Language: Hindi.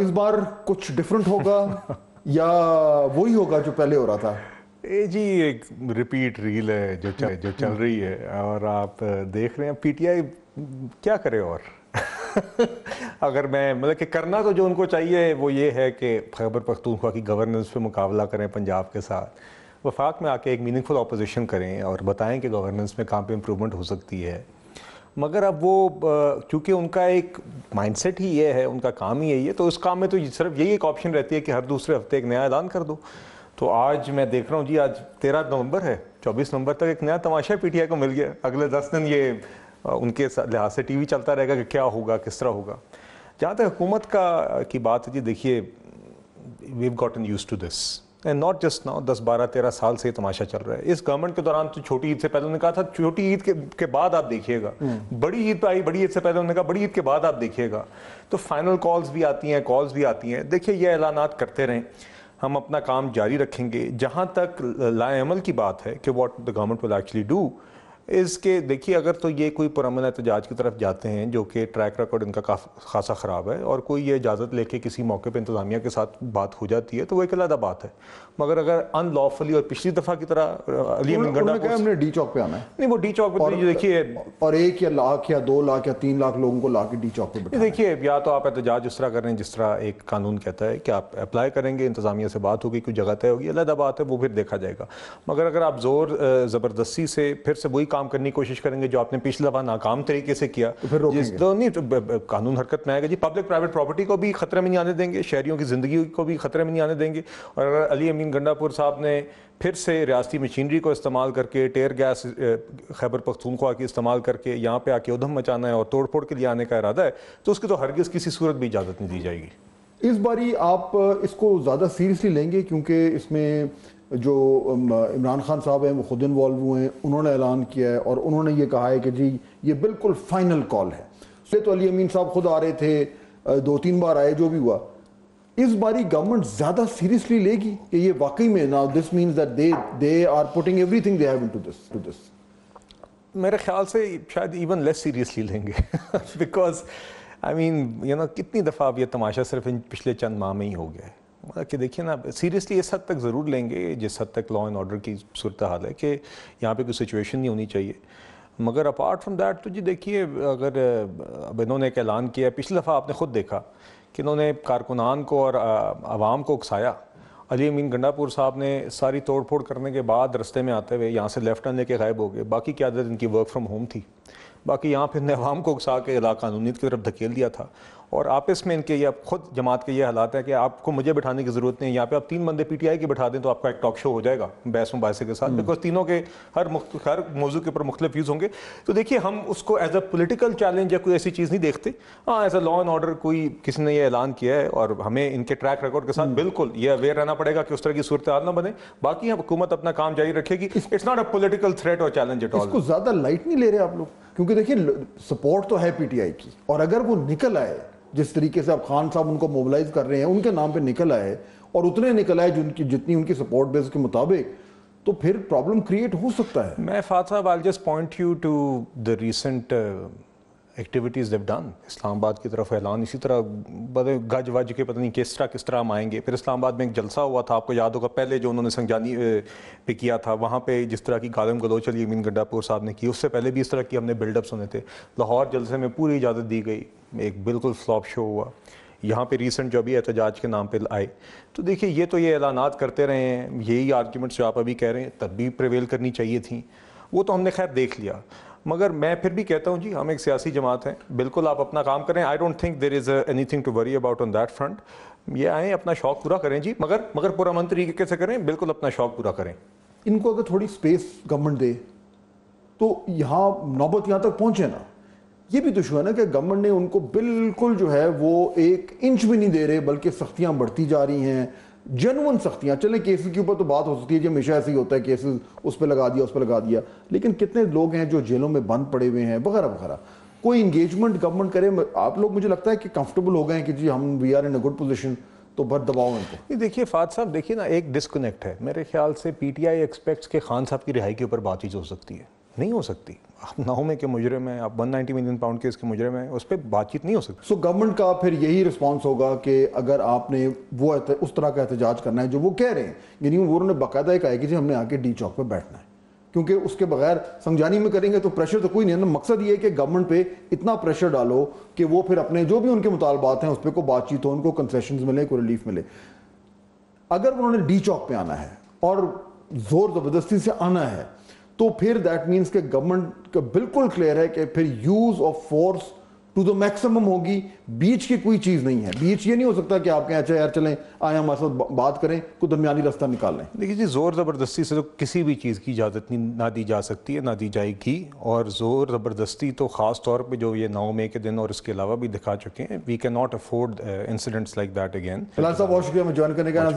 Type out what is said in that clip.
इस बार कुछ डिफरेंट होगा या वही होगा जो पहले हो रहा था ये जी एक रिपीट रील है जो चल, जो चल रही है और आप देख रहे हैं पीटीआई क्या करे और अगर मैं मतलब कि करना तो जो उनको चाहिए वो ये है कि खैबर पख्तूनख्वा की गवर्नेंस पे मुकाबला करें पंजाब के साथ वफाक में आके एक मीनिंगफुल अपोजिशन करें और बताएं कि गवर्नेंस में कहाँ पे इम्प्रूवमेंट हो सकती है मगर अब वो चूँकि उनका एक माइंडसेट ही ये है उनका काम ही यही है तो उस काम में तो सिर्फ यही एक ऑप्शन रहती है कि हर दूसरे हफ्ते एक नया ऐलान कर दो तो आज मैं देख रहा हूँ जी आज तेरह नवंबर है चौबीस नवंबर तक एक नया तमाशा पी को मिल गया अगले दस दिन ये उनके लिहाज से टी चलता रहेगा कि क्या होगा किस तरह होगा जहाँ तक हुकूमत का की बात है जी देखिए we have gotten use to this not just now दस बारह तेरह साल से तमाशा चल रहा है इस गवर्नमेंट के दौरान तो छोटी ईद से पहले उन्होंने कहा था छोटी ईद के, के बाद आप देखिएगा हम्म। बड़ी ईद आई बड़ी ईद से पहले उन्होंने कहा बड़ी ईद के बाद आप देखिएगा तो फाइनल कॉल्स भी आती हैं कॉल्स भी आती हैं देखिए ये ऐलान करते रहें हम अपना काम जारी रखेंगे जहाँ तक लाएमल की बात है कि what the government will actually do इसके देखिए अगर तो ये कोई पुरमन एहतजाज की तरफ जाते हैं जो कि ट्रैक रिकॉर्ड इनका खासा ख़राब है और कोई ये इजाज़त लेके किसी मौके पर इंतज़ामिया के साथ बात हो जाती है तो वो एक अलहदा बात है मगर अगर अनलॉफुली और पिछली दफ़ा की तरह अली हमने डी चौक पे आना है नहीं वो डी चौक पर देखिए और एक या लाख या दो लाख या तीन लाख लोगों को ला के डी चौक पर देखिए या तो आप एहतजाज इस तरह करें जिस तरह एक कानून कहता है कि आप अप्लाई करेंगे इंतज़ामिया से बात होगी कोई जगह तय होगी अलहदा बात है वो फिर देखा जाएगा मगर अगर आप ज़ोर ज़बरदस्ती से फिर से वही काम करने की कोशिश करेंगे जो आपने पिछला दफा नाकाम तरीके से किया तो फिर तो नहीं तो कानून हरकत में आएगा जी पब्लिक प्राइवेट प्रॉपर्टी को भी खतरे में नहीं आने देंगे शहरीों की ज़िंदगी को भी खतरे में नहीं आने देंगे और अगर अली अमीन गंडापुर साहब ने फिर से रियाती मशीनरी को इस्तेमाल करके टेयर गैस खैबर पख्तूनख्वा की इस्तेमाल करके यहाँ पे आके उधम मचाना है और तोड़ फोड़ के लिए आने का इरादा है तो उसकी तो हरगिज़ किसी सूरत भी इजाज़त नहीं दी जाएगी इस बारी आप इसको ज़्यादा सीरियसली लेंगे क्योंकि इसमें जो इमरान खान साहब हैं वो ख़ुद इन्वॉल्व हुए हैं उन्होंने ऐलान किया है और उन्होंने ये कहा है कि जी ये बिल्कुल फाइनल कॉल है सैद तो अली अमीन साहब खुद आ रहे थे दो तीन बार आए जो भी हुआ इस बारी गवर्नमेंट ज़्यादा सीरियसली लेगी कि ये वाकई में ना this means that they they are putting everything they have into this to this मेरे ख्याल से शायद इवन लेस सीरियसली लेंगे because I mean you know कितनी दफ़ा अब ये तमाशा सिर्फ इन पिछले चंद माह में ही हो गया है मतलब कि देखिए ना सीरियसली इस हद तक ज़रूर लेंगे जिस हद तक लॉ एंड ऑर्डर की सूरत हाल है कि यहाँ पे कोई सिचुएशन नहीं होनी चाहिए मगर अपार्ट फ्रॉम दैट तो जी देखिए अगर अब इन्होंने एक ऐलान किया पिछली दफ़ा आपने ख़ुद देखा कि इन्होंने कारकुनान को और आवाम को उकसाया अली अमीन गंडापुर साहब ने सारी तोड़ फोड़ करने के बाद रस्ते में आते हुए यहाँ से लेफ्ट आने के गायब हो गए बाकी क्या इनकी वर्क फ्रॉम होम थी बाकी यहाँ फिर ने अवाम को उकसा के लाकानूनीत की तरफ धकेल दिया था और आपस में इनके ये अब खुद जमात के ये हालात है कि आपको मुझे बिठाने की ज़रूरत नहीं है यहाँ पे आप तीन बंदे पीटीआई की बिठा दें तो आपका एक टॉक शो हो जाएगा बहस मुबासे के साथ बिकॉज हम्म। तीनों के हर हर मौजू के ऊपर मुख्तफ व्यूज़ होंगे तो देखिए हम उसको एज अ पोलिटिकल चैलेंज या कोई ऐसी चीज़ नहीं देखते हाँ as a law and order कोई किसी ने यह ऐलान किया है और हमें इनके ट्रैक रिकॉर्ड के साथ हम्म। बिल्कुल ये अवेयर रहना पड़ेगा कि उस तरह की सूरत हाल ना बने बाकी हुकूमत अपना काम जारी रखेगी it's not a political threat और चैलेंज एट ऑल ज्यादा लाइट नहीं ले रहे आप लोग क्योंकि देखिए सपोर्ट तो है पीटीआई की और अगर वो निकल आए जिस तरीके से अब खान साहब उनको मोबिलाइज कर रहे हैं उनके नाम पे निकल आए और उतने निकल आए जिनकी जितनी उनकी सपोर्ट बेस के मुताबिक तो फिर प्रॉब्लम क्रिएट हो सकता है मैं फात साहब I just point you to the recent activities they've done Islamabad की तरफ ऐलान इसी तरह बड़े गज वज के पता नहीं किस तरह किस तरह हम आएंगे फिर इस्लामाबाद में एक जलसा हुआ था आपको याद होगा पहले जो उन्होंने संजानी पे किया था वहाँ पे जिस तरह की गालम गलो चली अमीन गड्डापुर साहब ने की उससे पहले भी इस तरह की हमने बिल्डअप सुने थे लाहौर जलसे में पूरी इजाज़त दी गई एक बिल्कुल फ्लॉप शो हुआ यहाँ पे रिसेंट जो अभी एहतजाज के नाम पे आए तो देखिए ये तो ये ऐलान करते रहे हैं यही आर्ग्यूमेंट्स जो आप अभी कह रहे हैं तब भी प्रवेल करनी चाहिए थी वो तो हमने खैर देख लिया मगर मैं फिर भी कहता हूँ जी हम एक सियासी जमात हैं बिल्कुल आप अपना काम करें I don't think there is anything to worry about on that front ये आए अपना शौक पूरा करें जी मगर मगर पूरा मंत्री कैसे करें बिल्कुल अपना शौक पूरा करें इनको अगर थोड़ी स्पेस गवर्नमेंट दे तो यहाँ नौबत यहाँ तक पहुँचे ना ये भी दुश्मन तो है ना कि गवर्नमेंट ने उनको बिल्कुल जो है वो एक इंच भी नहीं दे रहे बल्कि सख्तियाँ बढ़ती जा रही हैं जेनुअन सख्तियाँ चलें केसेस के ऊपर तो बात हो सकती है जी हमेशा ऐसे ही होता है केसेस उस पर लगा दिया उस पर लगा दिया लेकिन कितने लोग हैं जो जेलों में बंद पड़े हुए हैं वगैरह वगैरह कोई इंगेजमेंट गवर्नमेंट करे आप लोग मुझे लगता है कि कंफर्टेबल हो गए हैं कि जी हम we are in a good position तो बहुत दबाव उनको देखिए फात साहब देखिए ना एक डिस्कनेक्ट है मेरे ख्याल से पीटीआई एक्सपेक्ट्स के खान साहब की रिहाई के ऊपर बातचीत हो सकती है नहीं हो सकती आप नाव के मुजरे में आप 190 मिलियन पाउंड के इसके मुजरे में उस पर बातचीत नहीं हो सकती सो so, गवर्नमेंट का फिर यही रिस्पॉन्स होगा कि अगर आपने वो उस तरह का एहतजाज करना है जो वो कह रहे हैं यानी वो उन्होंने बाकायदा कहा है कि जी हमने आके डी चौक पर बैठना है क्योंकि उसके बगैर समझानी में करेंगे तो प्रेशर तो कोई नहीं है मकसद ये है कि गवर्नमेंट पे इतना प्रेशर डालो कि वो फिर अपने जो भी उनके मुतालबात हैं उस पर कोई बातचीत हो उनको कंसेशन मिले कोई रिलीफ मिले अगर उन्होंने डी चौक पे आना है और जोर ज़बरदस्ती से आना है तो फिर दैट मीन्स के गवर्नमेंट का बिल्कुल क्लियर है कि फिर use of force to the maximum होगी बीच की कोई चीज नहीं है बीच ये नहीं हो सकता कि आप कहें अच्छा यार चलें आए हमारे साथ बात करें कोई दरमियानी रास्ता निकाल लें देखिए जी जोर ज़बरदस्ती से तो किसी भी चीज़ की इजाज़त नहीं ना दी जा सकती है ना दी जाएगी और ज़ोर ज़बरदस्ती तो ख़ास तौर पर जो ये नौ मई के दिन और इसके अलावा भी दिखा चुके हैं we cannot afford incidents like that again फिलहाल साहब बहुत शुक्रिया ज्वाइन करने का